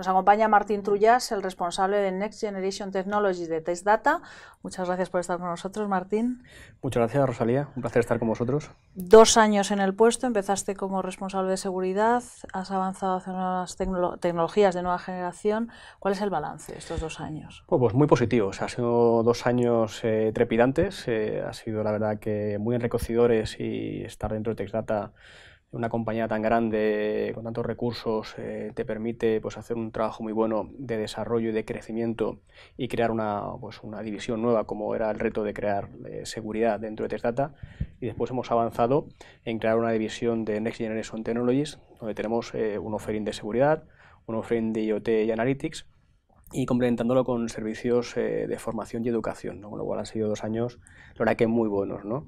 Nos acompaña Martín Trullas, el responsable de Next Generation Technologies de Test Data. Muchas gracias por estar con nosotros, Martín. Muchas gracias, Rosalía. Un placer estar con vosotros. Dos años en el puesto. Empezaste como responsable de seguridad. Has avanzado hacia nuevas tecnologías de nueva generación. ¿Cuál es el balance de estos dos años? Pues, pues muy positivos. Ha sido dos años eh, trepidantes. Eh, ha sido, la verdad, que muy enriquecedores y estar dentro de Text Data una compañía tan grande, con tantos recursos, eh, te permite pues, hacer un trabajo muy bueno de desarrollo y de crecimiento y crear una, pues, una división nueva, como era el reto de crear eh, seguridad dentro de Testdata. Y después hemos avanzado en crear una división de Next Generation Technologies, donde tenemos eh, un offering de seguridad, un offering de IoT y Analytics, y complementándolo con servicios de formación y educación, ¿no? con lo cual han sido dos años, la verdad que muy buenos. ¿no?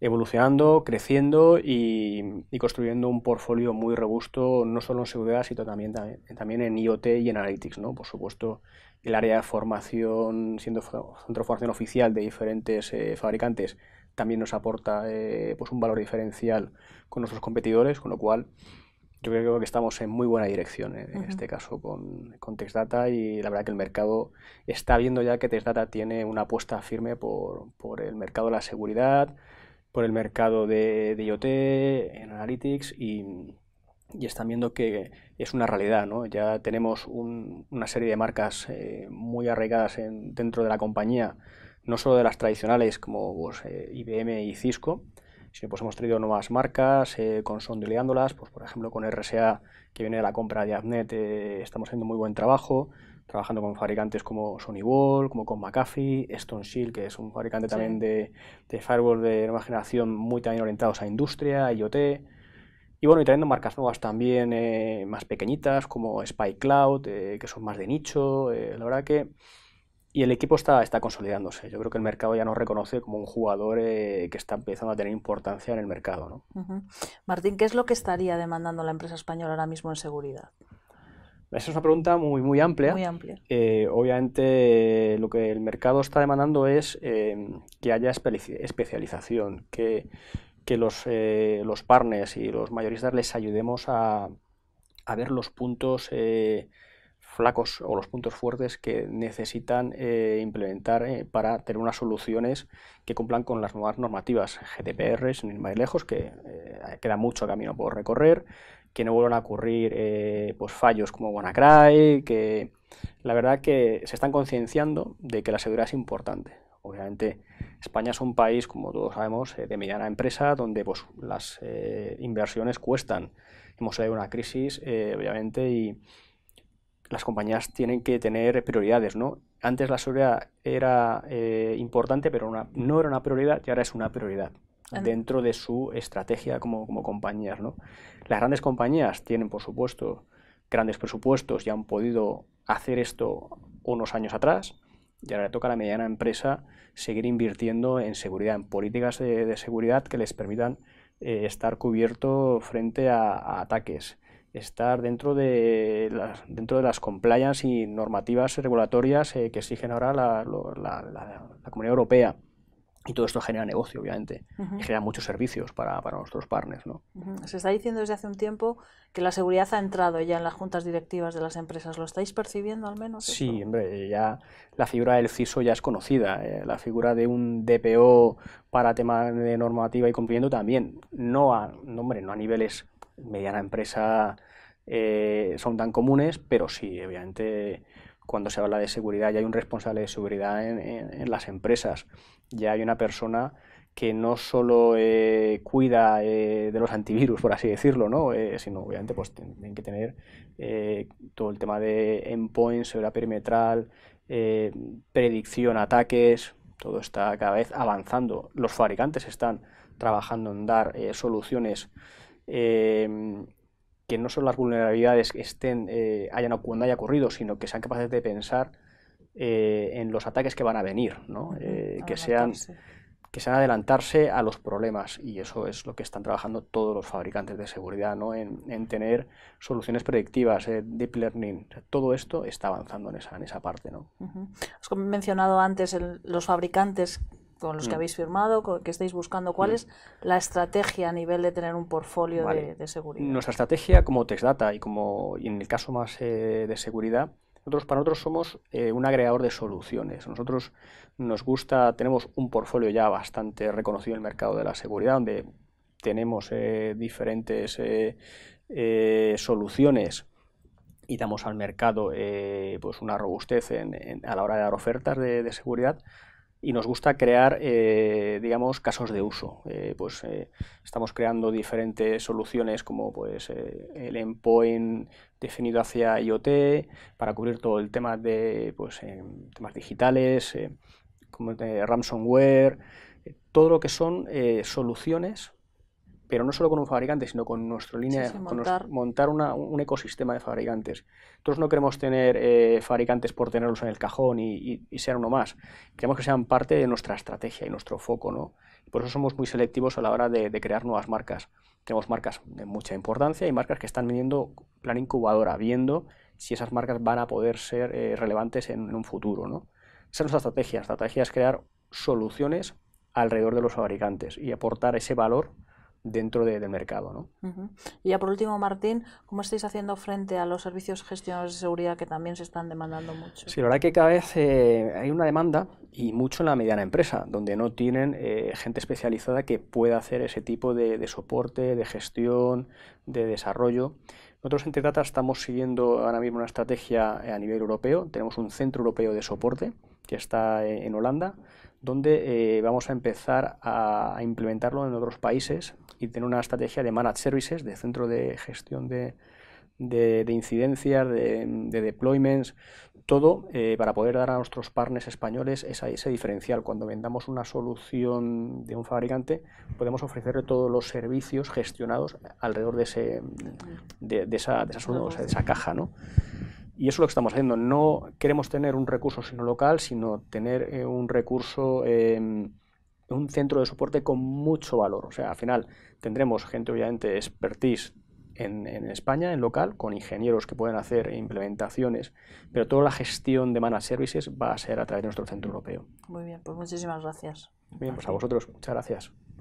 evolucionando, creciendo y, construyendo un portfolio muy robusto, no solo en seguridad, sino también, también, en IoT y en Analytics. ¿no? Por supuesto, el área de formación, siendo centro de formación oficial de diferentes eh, fabricantes, también nos aporta eh, pues un valor diferencial con nuestros competidores, con lo cual yo creo que estamos en muy buena dirección eh, en este caso con, con Textdata y la verdad que el mercado está viendo ya que Textdata tiene una apuesta firme por, por el mercado de la seguridad, por el mercado de, IoT, en Analytics y, están viendo que es una realidad, ¿no? Ya tenemos una serie de marcas eh, muy arraigadas en, dentro de la compañía, no solo de las tradicionales como pues, eh, IBM y Cisco, sino pues hemos traído nuevas marcas, eh, liándolas, pues por ejemplo con RSA que viene de la compra de Avnet, eh, estamos haciendo muy buen trabajo, trabajando con fabricantes como Sony Wall, como con McAfee, Stone Shield, que es un fabricante también de, firewall de nueva generación muy también orientados a industria, IoT. Y bueno, y trayendo marcas nuevas también eh, más pequeñitas como Spy Cloud, eh, que son más de nicho, eh, la verdad que... Y el equipo está, está consolidándose. Yo creo que el mercado ya nos reconoce como un jugador que está empezando a tener importancia en el mercado. Martín, ¿qué es lo que estaría demandando la empresa española ahora mismo en seguridad? Esa es una pregunta muy, muy amplia. Eh, obviamente, lo que el mercado está demandando es eh, que haya especialización, que, que los, eh, los, partners y los mayoristas les ayudemos a, ver los puntos eh, flacos o los puntos fuertes que necesitan implementar para tener unas soluciones que cumplan con las nuevas normativas GDPR, sin ir más lejos, que queda mucho camino por recorrer, que no vuelvan a ocurrir eh, pues, fallos como WannaCry, que la verdad que se están concienciando de que la seguridad es importante. Obviamente España es un país, como todos sabemos, eh, de mediana empresa, donde pues, las eh, inversiones cuestan. Hemos salido una crisis, obviamente, y las compañías tienen que tener prioridades, ¿no? Antes la seguridad era importante, pero no era una prioridad y ahora es una prioridad dentro de su estrategia como, como compañías. ¿no? Las grandes compañías tienen, por supuesto, grandes presupuestos y han podido hacer esto unos años atrás. Y ahora le toca a la mediana empresa seguir invirtiendo en seguridad, en políticas de, seguridad que les permitan eh, estar cubierto frente a, ataques, estar dentro de, las, dentro de las compliance y normativas regulatorias eh, que exigen ahora la Comunidad Europea. Y todo esto genera negocio, obviamente, y genera muchos servicios para, para nuestros partners. ¿no? Se está diciendo desde hace un tiempo que la seguridad ha entrado ya en las juntas directivas de las empresas. ¿Lo estáis percibiendo al menos? Sí, ya la figura del CISO ya es conocida. Eh, la figura de un DPO para temas de normativa y cumplimiento también. No a, hombre, no a niveles mediana empresa eh, son tan comunes, pero sí, obviamente cuando se habla de seguridad ya hay un responsable de seguridad en las empresas ya hay una persona que no solo eh, cuida eh, de los antivirus, por así decirlo, ¿no? Eh, sino obviamente pues tienen que tener todo el tema de endpoints, seguridad perimetral, predicción, ataques, todo está cada vez avanzando. Los fabricantes están trabajando en dar soluciones que no solo las vulnerabilidades estén, hayan, cuando haya ocurrido, sino que sean capaces de pensar eh, en los ataques que van a venir, eh, que, sean, que sean adelantarse a los problemas. Y eso es lo que están trabajando todos los fabricantes de seguridad, ¿no? en, tener soluciones predictivas, eh, deep learning. todo esto está avanzando en esa, en esa parte. ¿no? Has mencionado antes los fabricantes con los que mm. habéis firmado, que estáis buscando, ¿cuál mm. es la estrategia a nivel de tener un portfolio de, seguridad? Nuestra estrategia como data y como en el caso más de seguridad nosotros para nosotros somos eh, un agregador de soluciones. Nosotros nos gusta, tenemos un portfolio ya bastante reconocido en el mercado de la seguridad, donde tenemos eh, diferentes eh, soluciones y damos al mercado pues una robustez a la hora de dar ofertas de seguridad y nos gusta crear, eh, digamos, casos de uso. Eh, pues eh, estamos creando diferentes soluciones como pues el endpoint definido hacia IoT para cubrir todo el tema de pues, temas digitales, como de ransomware, todo lo que son soluciones pero no solo con un fabricante, sino con nuestra línea, montar, montar un ecosistema de fabricantes. Nosotros no queremos tener eh, fabricantes por tenerlos en el cajón y, ser uno más. Queremos que sean parte de nuestra estrategia y nuestro foco, ¿no? Por eso somos muy selectivos a la hora de, crear nuevas marcas. Tenemos marcas de mucha importancia y marcas que están viniendo plan incubadora, viendo si esas marcas van a poder ser eh, relevantes en, un futuro, ¿no? Esa es nuestra estrategia. La estrategia es crear soluciones alrededor de los fabricantes y aportar ese valor dentro del mercado. ¿no? Y ya por último, Martín, ¿cómo estáis haciendo frente a los servicios gestionados de seguridad que también se están demandando mucho? Sí, la verdad que cada vez eh, hay una demanda y mucho en la mediana empresa, donde no tienen eh, gente especializada que pueda hacer ese tipo de, soporte, de gestión, de desarrollo. Nosotros en Tetata estamos siguiendo ahora mismo una estrategia eh, a nivel europeo. Tenemos un centro europeo de soporte que está eh, en Holanda, donde eh, vamos a empezar a, implementarlo en otros países y tener una estrategia de managed services, de centro de gestión de, de, incidencias, de, deployments, todo eh, para poder dar a nuestros partners españoles ese diferencial. Cuando vendamos una solución de un fabricante, podemos ofrecerle todos los servicios gestionados alrededor de, ese, de, esa, esa, esa, caja. ¿no? Y eso es lo que estamos haciendo. No queremos tener un recurso sino local, sino tener eh, un recurso, em, un centro de soporte con mucho valor. O sea, al final tendremos gente, obviamente, expertise en, en, España, en local, con ingenieros que pueden hacer implementaciones, pero toda la gestión de managed services va a ser a través de nuestro centro europeo. Muy bien, pues muchísimas gracias. Bien, pues a vosotros, muchas gracias.